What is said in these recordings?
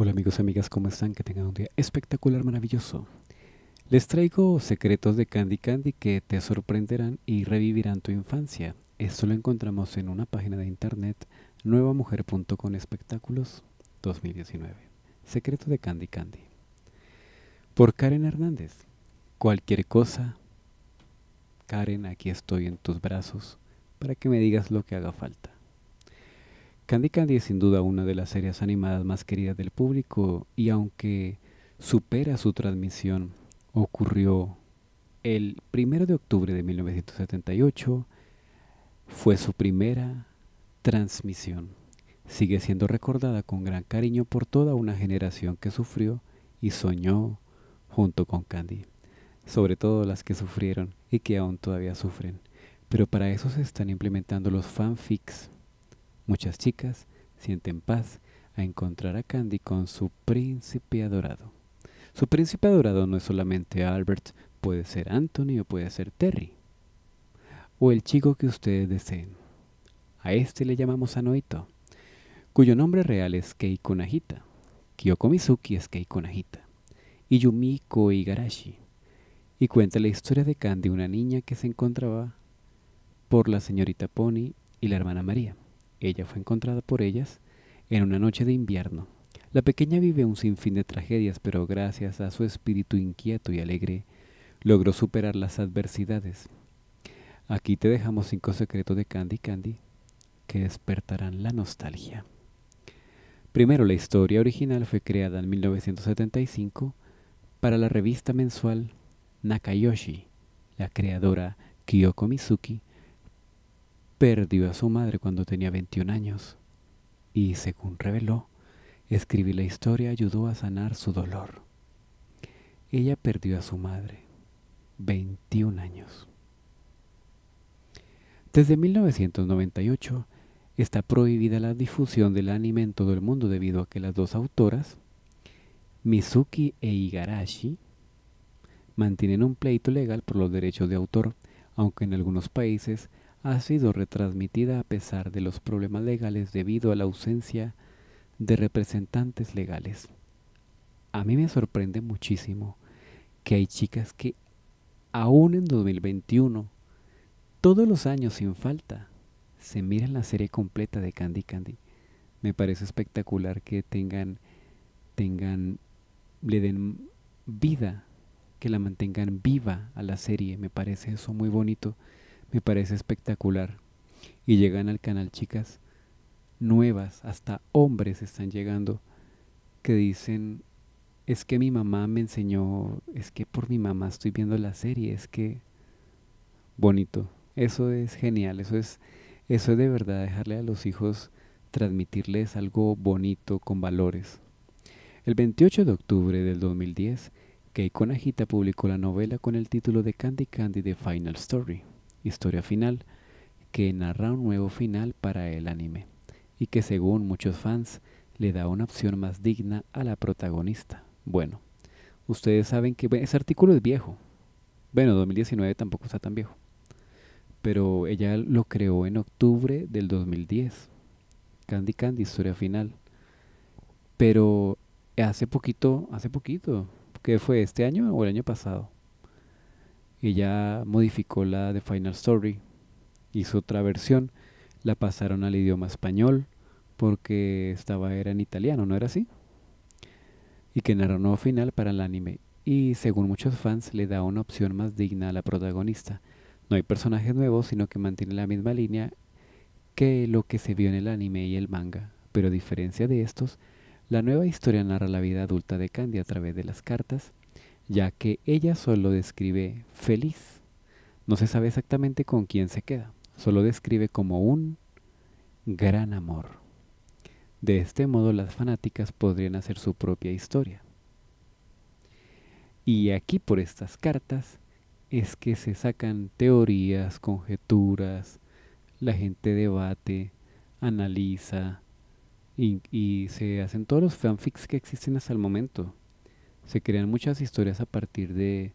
Hola amigos y amigas, ¿cómo están? Que tengan un día espectacular, maravilloso. Les traigo secretos de Candy Candy que te sorprenderán y revivirán tu infancia. Esto lo encontramos en una página de internet nuevamujer.com espectáculos 2019. secreto de Candy Candy. Por Karen Hernández. Cualquier cosa. Karen, aquí estoy en tus brazos para que me digas lo que haga falta. Candy Candy es sin duda una de las series animadas más queridas del público y aunque supera su transmisión, ocurrió el 1 de octubre de 1978, fue su primera transmisión. Sigue siendo recordada con gran cariño por toda una generación que sufrió y soñó junto con Candy, sobre todo las que sufrieron y que aún todavía sufren. Pero para eso se están implementando los fanfics Muchas chicas sienten paz a encontrar a Candy con su príncipe adorado. Su príncipe adorado no es solamente Albert, puede ser Anthony o puede ser Terry. O el chico que ustedes deseen. A este le llamamos Anoito, cuyo nombre real es Keiko Nahita. Mizuki es Keiko Y Yumiko Igarashi. Y cuenta la historia de Candy, una niña que se encontraba por la señorita Pony y la hermana María. Ella fue encontrada por ellas en una noche de invierno. La pequeña vive un sinfín de tragedias, pero gracias a su espíritu inquieto y alegre, logró superar las adversidades. Aquí te dejamos cinco secretos de Candy Candy que despertarán la nostalgia. Primero, la historia original fue creada en 1975 para la revista mensual Nakayoshi. La creadora Kyoko Mizuki perdió a su madre cuando tenía 21 años y, según reveló, escribir la historia ayudó a sanar su dolor. Ella perdió a su madre, 21 años. Desde 1998 está prohibida la difusión del anime en todo el mundo debido a que las dos autoras, Mizuki e Igarashi, mantienen un pleito legal por los derechos de autor, aunque en algunos países ha sido retransmitida a pesar de los problemas legales debido a la ausencia de representantes legales. A mí me sorprende muchísimo que hay chicas que aún en 2021, todos los años sin falta, se miran la serie completa de Candy Candy. Me parece espectacular que tengan, tengan, le den vida, que la mantengan viva a la serie. Me parece eso muy bonito me parece espectacular. Y llegan al canal chicas nuevas, hasta hombres están llegando, que dicen, es que mi mamá me enseñó, es que por mi mamá estoy viendo la serie, es que bonito, eso es genial, eso es, eso es de verdad dejarle a los hijos transmitirles algo bonito con valores. El 28 de octubre del 2010, Keiko Najita publicó la novela con el título de Candy Candy The Final Story. Historia Final, que narra un nuevo final para el anime, y que según muchos fans le da una opción más digna a la protagonista. Bueno, ustedes saben que ese artículo es viejo. Bueno, 2019 tampoco está tan viejo. Pero ella lo creó en octubre del 2010. Candy Candy, historia final. Pero hace poquito, hace poquito, ¿qué fue este año o el año pasado? Ella modificó la de Final Story, hizo otra versión, la pasaron al idioma español porque estaba era en italiano, ¿no era así? Y que narró un nuevo final para el anime y según muchos fans le da una opción más digna a la protagonista. No hay personajes nuevos, sino que mantiene la misma línea que lo que se vio en el anime y el manga, pero a diferencia de estos, la nueva historia narra la vida adulta de Candy a través de las cartas ya que ella solo describe feliz. No se sabe exactamente con quién se queda, solo describe como un gran amor. De este modo las fanáticas podrían hacer su propia historia. Y aquí por estas cartas es que se sacan teorías, conjeturas, la gente debate, analiza y, se hacen todos los fanfics que existen hasta el momento se crean muchas historias a partir de,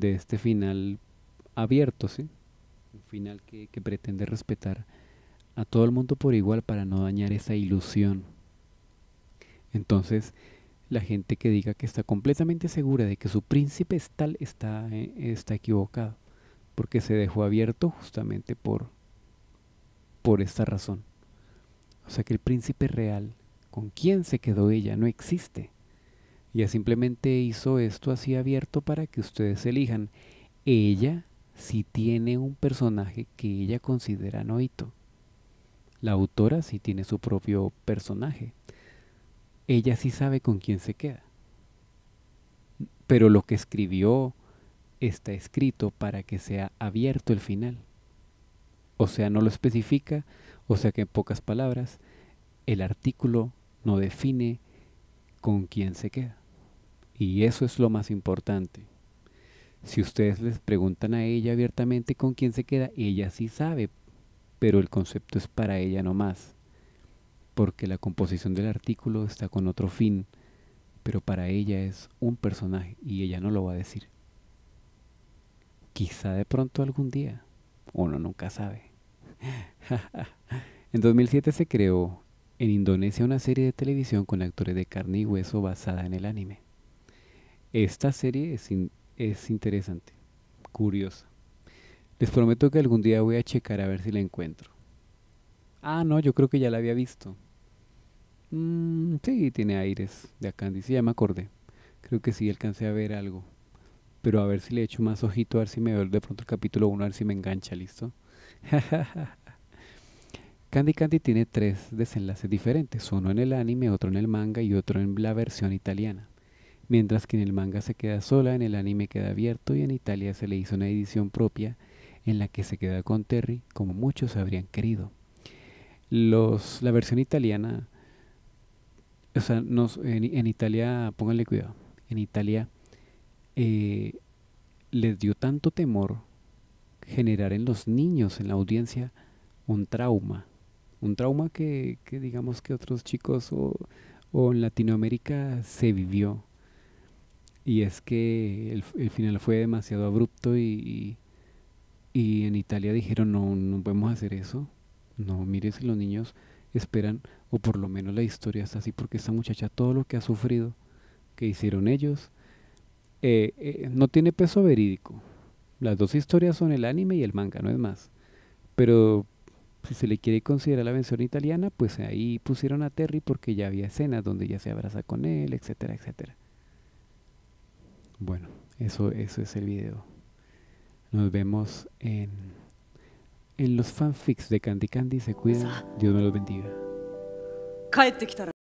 este final abierto, ¿sí? Un final que, pretende respetar a todo el mundo por igual para no dañar esa ilusión. Entonces, la gente que diga que está completamente segura de que su príncipe es tal está, eh, está equivocado, porque se dejó abierto justamente por, por esta razón. O sea que el príncipe real, con quien se quedó ella, no existe. Ella simplemente hizo esto así abierto para que ustedes elijan. Ella sí tiene un personaje que ella considera Noito. La autora sí tiene su propio personaje. Ella sí sabe con quién se queda. Pero lo que escribió está escrito para que sea abierto el final. O sea, no lo especifica, o sea que en pocas palabras, el artículo no define con quién se queda. Y eso es lo más importante. Si ustedes les preguntan a ella abiertamente con quién se queda, ella sí sabe, pero el concepto es para ella no más. porque la composición del artículo está con otro fin, pero para ella es un personaje y ella no lo va a decir. Quizá de pronto algún día, uno nunca sabe. en 2007 se creó en Indonesia una serie de televisión con actores de carne y hueso basada en el anime. Esta serie es, interesante, curiosa. Les prometo que algún día voy a checar a ver si la encuentro. Ah, no, yo creo que ya la había visto. Mm, sí, tiene aires de Candy. Sí, ya me acordé. Creo que sí alcancé a ver algo. Pero a ver si le echo más ojito, a ver si me veo de pronto el capítulo 1, a ver si me engancha, ¿listo? Candy Candy tiene tres desenlaces diferentes, uno en el anime, otro en el manga y otro en la versión italiana. Mientras que en el manga se queda sola, en el anime queda abierto y en Italia se le hizo una edición propia en la que se queda con Terry como muchos habrían querido. Los, la versión italiana, o sea, nos, en, Italia, pónganle cuidado, en Italia eh, les dio tanto temor generar en los niños, en la audiencia, un trauma. Un trauma que, digamos que otros chicos o en Latinoamérica se vivió y es que el, final fue demasiado abrupto y, y, en Italia dijeron no, no podemos hacer eso. No, mire si los niños esperan, o por lo menos la historia está así, porque esta muchacha todo lo que ha sufrido, que hicieron ellos, eh, eh, no tiene peso verídico. Las dos historias son el anime y el manga, no es más. Pero si se le quiere considerar la versión italiana, pues ahí pusieron a Terry porque ya había escenas donde ya se abraza con él, etcétera, etcétera. Bueno, eso, eso es el video. Nos vemos en, en los fanfics de Candy Candy. Se cuidan. Dios me los bendiga.